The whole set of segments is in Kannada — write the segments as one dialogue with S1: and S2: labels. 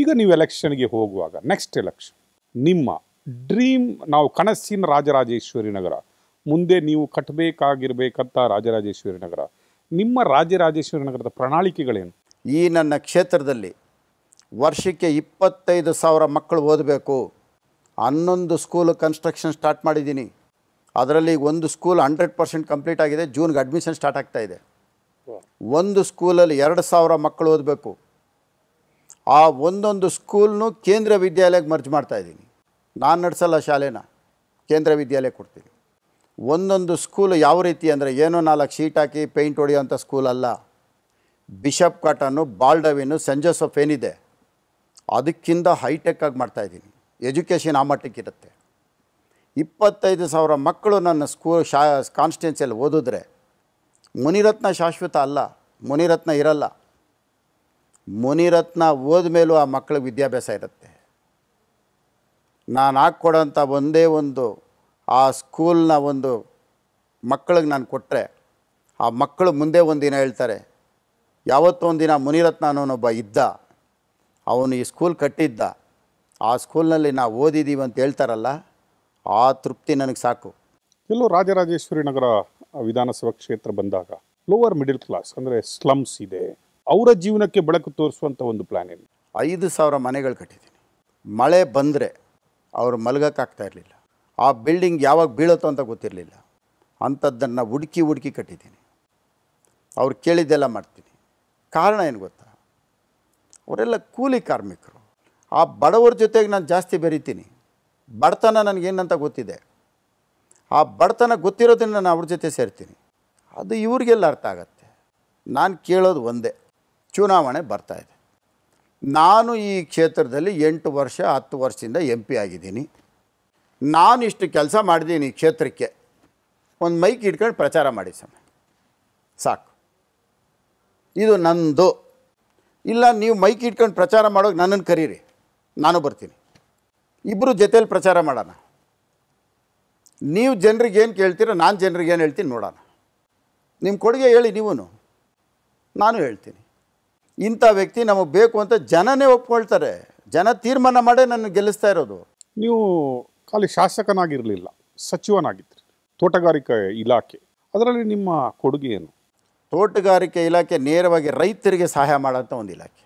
S1: ಈಗ ನೀವು ಎಲೆಕ್ಷನ್ಗೆ ಹೋಗುವಾಗ ನೆಕ್ಸ್ಟ್ ಎಲೆಕ್ಷನ್ ನಿಮ್ಮ ಡ್ರೀಮ್ ನಾವು ಕನಸಿನ ರಾಜರಾಜೇಶ್ವರಿ ನಗರ ಮುಂದೆ ನೀವು ಕಟ್ಟಬೇಕಾಗಿರ್ಬೇಕಂತ ರಾಜರಾಜೇಶ್ವರಿ ನಗರ
S2: ನಿಮ್ಮ ರಾಜರಾಜೇಶ್ವರಿ ನಗರದ ಪ್ರಣಾಳಿಕೆಗಳೇನು ಈ ನನ್ನ ಕ್ಷೇತ್ರದಲ್ಲಿ ವರ್ಷಕ್ಕೆ ಇಪ್ಪತ್ತೈದು ಸಾವಿರ ಮಕ್ಕಳು ಓದಬೇಕು ಹನ್ನೊಂದು ಸ್ಕೂಲ್ ಕನ್ಸ್ಟ್ರಕ್ಷನ್ ಸ್ಟಾರ್ಟ್ ಮಾಡಿದ್ದೀನಿ ಅದರಲ್ಲಿ ಒಂದು ಸ್ಕೂಲ್ ಹಂಡ್ರೆಡ್ ಪರ್ಸೆಂಟ್ ಕಂಪ್ಲೀಟ್ ಆಗಿದೆ ಜೂನ್ಗೆ ಅಡ್ಮಿಷನ್ ಸ್ಟಾರ್ಟ್ ಆಗ್ತಾ ಇದೆ ಒಂದು ಸ್ಕೂಲಲ್ಲಿ ಎರಡು ಸಾವಿರ ಮಕ್ಕಳು ಓದಬೇಕು ಆ ಒಂದೊಂದು ಸ್ಕೂಲ್ನು ಕೇಂದ್ರ ವಿದ್ಯಾಲಯಕ್ಕೆ ಮರ್ಜ್ ಇದ್ದೀನಿ ನಾನು ನಡೆಸಲ್ಲ ಶಾಲೆನ ಕೇಂದ್ರ ವಿದ್ಯಾಲಯ ಕೊಡ್ತೀನಿ ಒಂದೊಂದು ಸ್ಕೂಲ್ ಯಾವ ರೀತಿ ಅಂದರೆ ಏನೋ ನಾಲ್ಕು ಶೀಟ್ ಹಾಕಿ ಪೇಂಟ್ ಹೊಡೆಯೋಂಥ ಸ್ಕೂಲ್ ಅಲ್ಲ bishop cotton baldwin saint joseph ಏನಿದೆ ಅದಕ್ಕಿಂತ ಹೈಟೆಕ್ಕಾಗಿ ಮಾಡ್ತಾಯಿದ್ದೀನಿ ಎಜುಕೇಷನ್ ಆ ಮಟ್ಟಕ್ಕಿರುತ್ತೆ ಇಪ್ಪತ್ತೈದು ಸಾವಿರ ಮಕ್ಕಳು ನನ್ನ ಸ್ಕೂಲ್ ಶಾ ಕಾನ್ಸ್ಟಿಟ್ಯೂನ್ಸಿಯಲ್ಲಿ ಓದಿದ್ರೆ ಮುನಿರತ್ನ ಶಾಶ್ವತ ಅಲ್ಲ ಮುನಿರತ್ನ ಇರಲ್ಲ ಮುನಿರತ್ನ ಓದ ಮೇಲೂ ಆ ಮಕ್ಕಳಿಗೆ ವಿದ್ಯಾಭ್ಯಾಸ ಇರುತ್ತೆ ನಾನು ಹಾಕ್ಕೊಡೋಂಥ ಒಂದೇ ಒಂದು ಆ ಸ್ಕೂಲ್ನ ಒಂದು ಮಕ್ಕಳಿಗೆ ನಾನು ಕೊಟ್ಟರೆ ಆ ಮಕ್ಕಳು ಮುಂದೆ ಒಂದು ದಿನ ಹೇಳ್ತಾರೆ ಒಂದು ದಿನ ಮುನಿರತ್ನ ಅನ್ನೋನೊಬ್ಬ ಇದ್ದ ಅವನು ಈ ಸ್ಕೂಲ್ ಕಟ್ಟಿದ್ದ ಆ ಸ್ಕೂಲ್ನಲ್ಲಿ ನಾವು ಓದಿದ್ದೀವಿ ಅಂತ ಹೇಳ್ತಾರಲ್ಲ ಆ ತೃಪ್ತಿ ನನಗೆ ಸಾಕು ಎಲ್ಲೋ ರಾಜರಾಜೇಶ್ವರಿ ನಗರ ವಿಧಾನಸಭಾ ಕ್ಷೇತ್ರ ಬಂದಾಗ
S1: ಲೋವರ್ ಮಿಡಿಲ್ ಕ್ಲಾಸ್ ಅಂದರೆ ಸ್ಲಮ್ಸ್ ಇದೆ ಅವರ ಜೀವನಕ್ಕೆ ಬೆಳಕು ತೋರಿಸುವಂಥ ಒಂದು ಪ್ಲ್ಯಾನ್ ಏನು
S2: ಐದು ಸಾವಿರ ಮನೆಗಳು ಕಟ್ಟಿದ್ದೀನಿ ಮಳೆ ಬಂದರೆ ಅವರು ಮಲಗಕ್ಕಾಗ್ತಾ ಇರಲಿಲ್ಲ ಆ ಬಿಲ್ಡಿಂಗ್ ಯಾವಾಗ ಬೀಳುತ್ತೋ ಅಂತ ಗೊತ್ತಿರಲಿಲ್ಲ ಅಂಥದ್ದನ್ನು ಹುಡುಕಿ ಹುಡುಕಿ ಕಟ್ಟಿದ್ದೀನಿ ಅವ್ರು ಕೇಳಿದ್ದೆಲ್ಲ ಮಾಡ್ತೀನಿ ಕಾರಣ ಏನು ಗೊತ್ತಾ ಅವರೆಲ್ಲ ಕೂಲಿ ಕಾರ್ಮಿಕರು ಆ ಬಡವರ ಜೊತೆಗೆ ನಾನು ಜಾಸ್ತಿ ಬೆರಿತೀನಿ ಬಡತನ ನನಗೇನಂತ ಗೊತ್ತಿದೆ ಆ ಬಡತನ ಗೊತ್ತಿರೋದನ್ನು ನಾನು ಅವ್ರ ಜೊತೆ ಸೇರ್ತೀನಿ ಅದು ಇವ್ರಿಗೆಲ್ಲ ಅರ್ಥ ಆಗತ್ತೆ ನಾನು ಕೇಳೋದು ಒಂದೇ ಚುನಾವಣೆ ಬರ್ತಾ ಇದೆ ನಾನು ಈ ಕ್ಷೇತ್ರದಲ್ಲಿ ಎಂಟು ವರ್ಷ ಹತ್ತು ವರ್ಷದಿಂದ ಎಂ ಪಿ ಆಗಿದ್ದೀನಿ ನಾನು ಇಷ್ಟು ಕೆಲಸ ಮಾಡಿದ್ದೀನಿ ಈ ಕ್ಷೇತ್ರಕ್ಕೆ ಒಂದು ಮೈಕ್ ಇಟ್ಕೊಂಡು ಪ್ರಚಾರ ಮಾಡಿ ಸಮಯ ಸಾಕು ಇದು ನಂದು ಇಲ್ಲ ನೀವು ಮೈಕ್ ಇಟ್ಕೊಂಡು ಪ್ರಚಾರ ಮಾಡೋಕೆ ನನ್ನನ್ನು ಕರೀರಿ ನಾನು ಬರ್ತೀನಿ ಇಬ್ಬರು ಜೊತೇಲಿ ಪ್ರಚಾರ ಮಾಡೋಣ ನೀವು ಜನರಿಗೆ ಏನು ಕೇಳ್ತೀರೋ ನಾನು ಜನರಿಗೆ ಏನು ಹೇಳ್ತೀನಿ ನೋಡೋಣ ನಿಮ್ಮ ಕೊಡುಗೆ ಹೇಳಿ ನೀವು ನಾನು ಹೇಳ್ತೀನಿ ಇಂಥ ವ್ಯಕ್ತಿ ನಮಗೆ ಬೇಕು ಅಂತ ಜನನೇ ಒಪ್ಕೊಳ್ತಾರೆ ಜನ ತೀರ್ಮಾನ ಮಾಡೇ ನನ್ನ ಗೆಲ್ಲಿಸ್ತಾ ಇರೋದು
S1: ನೀವು ಖಾಲಿ ಶಾಸಕನಾಗಿರಲಿಲ್ಲ ಸಚಿವನಾಗಿದ್ದರೆ ತೋಟಗಾರಿಕೆ ಇಲಾಖೆ ಅದರಲ್ಲಿ ನಿಮ್ಮ ಕೊಡುಗೆ ಏನು
S2: ತೋಟಗಾರಿಕೆ ಇಲಾಖೆ ನೇರವಾಗಿ ರೈತರಿಗೆ ಸಹಾಯ ಮಾಡೋಂಥ ಒಂದು ಇಲಾಖೆ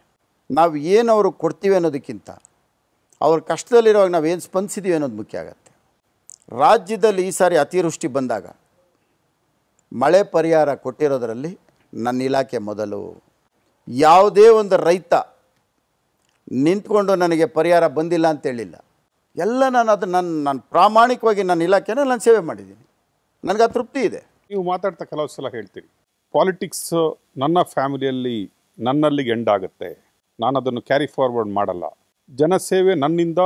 S2: ನಾವು ಏನು ಅವರು ಕೊಡ್ತೀವಿ ಅನ್ನೋದಕ್ಕಿಂತ ಅವ್ರ ಕಷ್ಟದಲ್ಲಿರುವಾಗ ನಾವು ಏನು ಸ್ಪಂದಿಸಿದ್ದೀವಿ ಅನ್ನೋದು ಮುಖ್ಯ ಆಗತ್ತೆ ರಾಜ್ಯದಲ್ಲಿ ಈ ಸಾರಿ ಅತಿವೃಷ್ಟಿ ಬಂದಾಗ ಮಳೆ ಪರಿಹಾರ ಕೊಟ್ಟಿರೋದರಲ್ಲಿ ನನ್ನ ಇಲಾಖೆ ಮೊದಲು ಯಾವುದೇ ಒಂದು ರೈತ ನಿಂತ್ಕೊಂಡು ನನಗೆ ಪರಿಹಾರ ಬಂದಿಲ್ಲ ಅಂತ ಎಲ್ಲ ನಾನು ಅದು ನನ್ನ ನಾನು ಪ್ರಾಮಾಣಿಕವಾಗಿ ನನ್ನ ಇಲಾಖೆನ ನಾನು ಸೇವೆ ಮಾಡಿದ್ದೀನಿ ನನಗೆ ಆ ತೃಪ್ತಿ ಇದೆ ನೀವು ಮಾತಾಡ್ತಾ ಕೆಲವು ಸಲ ಹೇಳ್ತೀರಿ
S1: ಪಾಲಿಟಿಕ್ಸ್ ನನ್ನ ಫ್ಯಾಮಿಲಿಯಲ್ಲಿ ನನ್ನಲ್ಲಿ ಎಂಡಾಗುತ್ತೆ ನಾನು ಅದನ್ನು ಕ್ಯಾರಿ ಫಾರ್ವರ್ಡ್ ಮಾಡಲ್ಲ ಜನಸೇವೆ ನನ್ನಿಂದ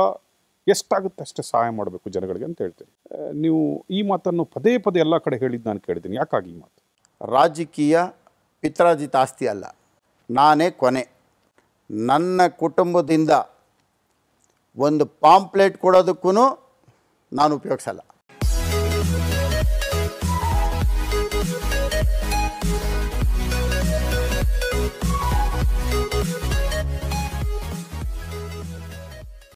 S1: ಎಷ್ಟಾಗುತ್ತೆ ಅಷ್ಟೇ ಸಹಾಯ ಮಾಡಬೇಕು ಜನಗಳಿಗೆ ಅಂತ ಹೇಳ್ತೀನಿ ನೀವು ಈ ಮಾತನ್ನು ಪದೇ ಪದೇ ಎಲ್ಲ ಕಡೆ ಹೇಳಿದ್ದು ನಾನು ಕೇಳಿದ್ದೀನಿ ಯಾಕಾಗಿ ಈ ಮಾತು ರಾಜಕೀಯ
S2: ಪಿತ್ರಾಜಿತ ಆಸ್ತಿ ಅಲ್ಲ ನಾನೇ ಕೊನೆ ನನ್ನ ಕುಟುಂಬದಿಂದ ಒಂದು ಪಾಂಪ್ಲೇಟ್ ಕೊಡೋದಕ್ಕೂ ನಾನು ಉಪಯೋಗಿಸಲ್ಲ